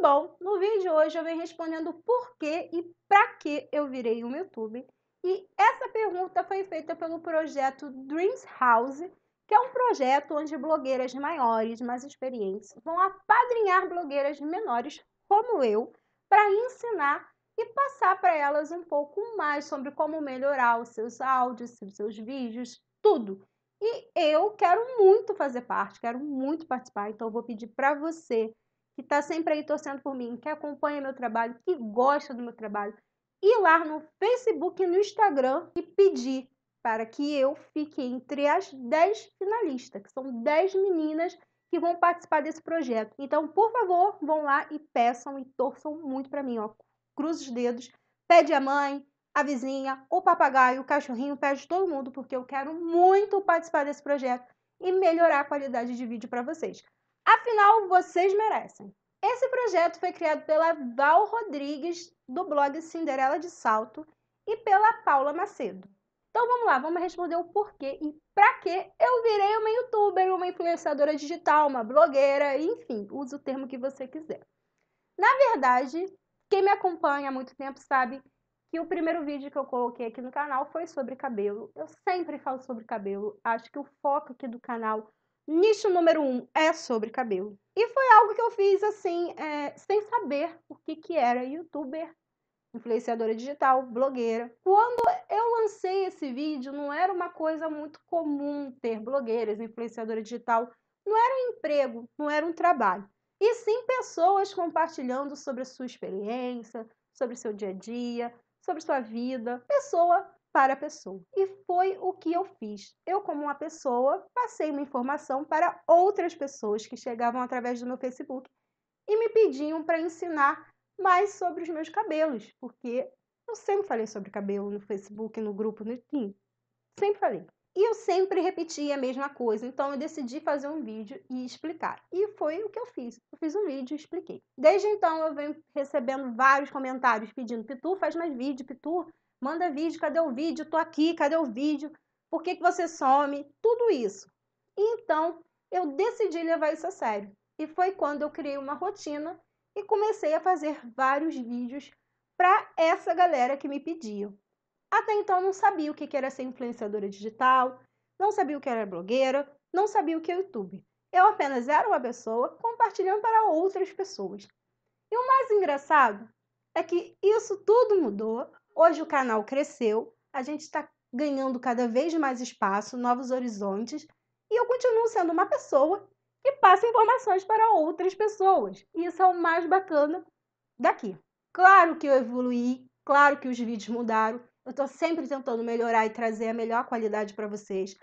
bom? No vídeo de hoje eu venho respondendo por que e para que eu virei um YouTube. E essa pergunta foi feita pelo projeto Dreams House, que é um projeto onde blogueiras maiores, mais experientes, vão apadrinhar blogueiras menores, como eu, para ensinar e passar para elas um pouco mais sobre como melhorar os seus áudios, os seus vídeos, tudo. E eu quero muito fazer parte, quero muito participar, então eu vou pedir para você que está sempre aí torcendo por mim, que acompanha meu trabalho, que gosta do meu trabalho, ir lá no Facebook e no Instagram e pedir para que eu fique entre as 10 finalistas, que são 10 meninas que vão participar desse projeto. Então, por favor, vão lá e peçam e torçam muito para mim, ó. Cruza os dedos, pede a mãe, a vizinha, o papagaio, o cachorrinho, pede todo mundo, porque eu quero muito participar desse projeto e melhorar a qualidade de vídeo para vocês. Afinal, vocês merecem. Esse projeto foi criado pela Val Rodrigues, do blog Cinderela de Salto, e pela Paula Macedo. Então vamos lá, vamos responder o porquê e pra que eu virei uma youtuber, uma influenciadora digital, uma blogueira, enfim, use o termo que você quiser. Na verdade, quem me acompanha há muito tempo sabe que o primeiro vídeo que eu coloquei aqui no canal foi sobre cabelo. Eu sempre falo sobre cabelo, acho que o foco aqui do canal Nicho número um é sobre cabelo. E foi algo que eu fiz assim, é, sem saber o que, que era youtuber, influenciadora digital, blogueira. Quando eu lancei esse vídeo, não era uma coisa muito comum ter blogueiras, influenciadora digital. Não era um emprego, não era um trabalho. E sim pessoas compartilhando sobre a sua experiência, sobre o seu dia a dia, sobre sua vida. Pessoa para a pessoa. E foi o que eu fiz. Eu, como uma pessoa, passei uma informação para outras pessoas que chegavam através do meu Facebook e me pediam para ensinar mais sobre os meus cabelos, porque eu sempre falei sobre cabelo no Facebook, no grupo, no Team. Sempre falei. E eu sempre repetia a mesma coisa, então eu decidi fazer um vídeo e explicar. E foi o que eu fiz. Eu fiz um vídeo e expliquei. Desde então eu venho recebendo vários comentários pedindo: Pitu, faz mais vídeo, Pitu, Manda vídeo, cadê o vídeo? Tô aqui, cadê o vídeo? Por que, que você some? Tudo isso. Então, eu decidi levar isso a sério. E foi quando eu criei uma rotina e comecei a fazer vários vídeos para essa galera que me pediu. Até então eu não sabia o que era ser influenciadora digital, não sabia o que era blogueira, não sabia o que é YouTube. Eu apenas era uma pessoa compartilhando para outras pessoas. E o mais engraçado é que isso tudo mudou Hoje o canal cresceu, a gente está ganhando cada vez mais espaço, novos horizontes, e eu continuo sendo uma pessoa que passa informações para outras pessoas. E isso é o mais bacana daqui. Claro que eu evoluí, claro que os vídeos mudaram, eu estou sempre tentando melhorar e trazer a melhor qualidade para vocês.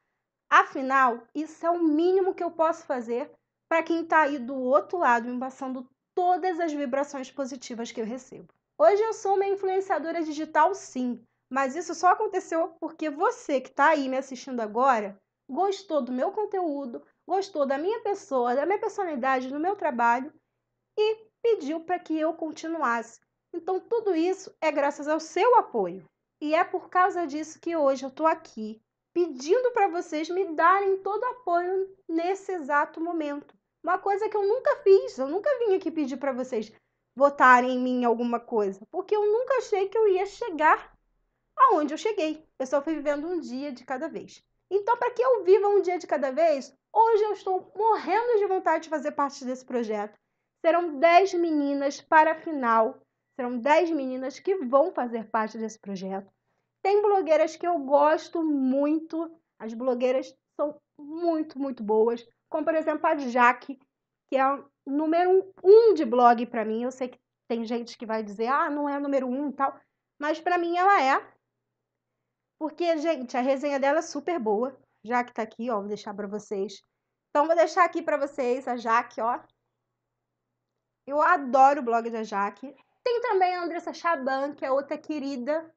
Afinal, isso é o mínimo que eu posso fazer para quem está aí do outro lado, me passando todas as vibrações positivas que eu recebo. Hoje eu sou uma influenciadora digital, sim, mas isso só aconteceu porque você que está aí me assistindo agora gostou do meu conteúdo, gostou da minha pessoa, da minha personalidade, do meu trabalho e pediu para que eu continuasse. Então, tudo isso é graças ao seu apoio. E é por causa disso que hoje eu estou aqui pedindo para vocês me darem todo o apoio nesse exato momento. Uma coisa que eu nunca fiz, eu nunca vim aqui pedir para vocês votarem em mim alguma coisa, porque eu nunca achei que eu ia chegar aonde eu cheguei. Eu só fui vivendo um dia de cada vez. Então, para que eu viva um dia de cada vez, hoje eu estou morrendo de vontade de fazer parte desse projeto. Serão 10 meninas para a final. Serão 10 meninas que vão fazer parte desse projeto. Tem blogueiras que eu gosto muito. As blogueiras são muito, muito boas. Como, por exemplo, a Jaque, que é o número um de blog para mim. Eu sei que tem gente que vai dizer, ah, não é número um e tal, mas para mim ela é. Porque, gente, a resenha dela é super boa. Jaque tá aqui, ó, vou deixar para vocês. Então, vou deixar aqui para vocês a Jaque, ó. Eu adoro o blog da Jaque. Tem também a Andressa Chaban, que é outra querida.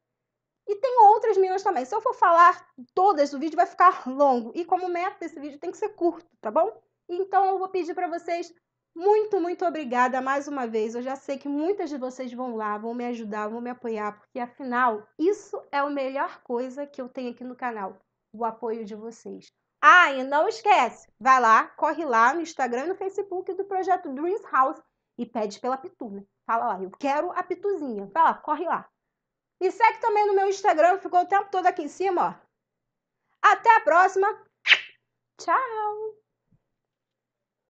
E tem outras meninas também. Se eu for falar todas o vídeo, vai ficar longo. E como meta desse vídeo tem que ser curto, tá bom? Então eu vou pedir para vocês muito, muito obrigada mais uma vez. Eu já sei que muitas de vocês vão lá, vão me ajudar, vão me apoiar, porque afinal, isso é a melhor coisa que eu tenho aqui no canal, o apoio de vocês. Ah, e não esquece, vai lá, corre lá no Instagram e no Facebook do projeto Dreams House e pede pela Pitu, né? Fala lá, eu quero a Pituzinha. Vai lá, corre lá. Me segue também no meu Instagram, ficou o tempo todo aqui em cima, ó. Até a próxima. Tchau.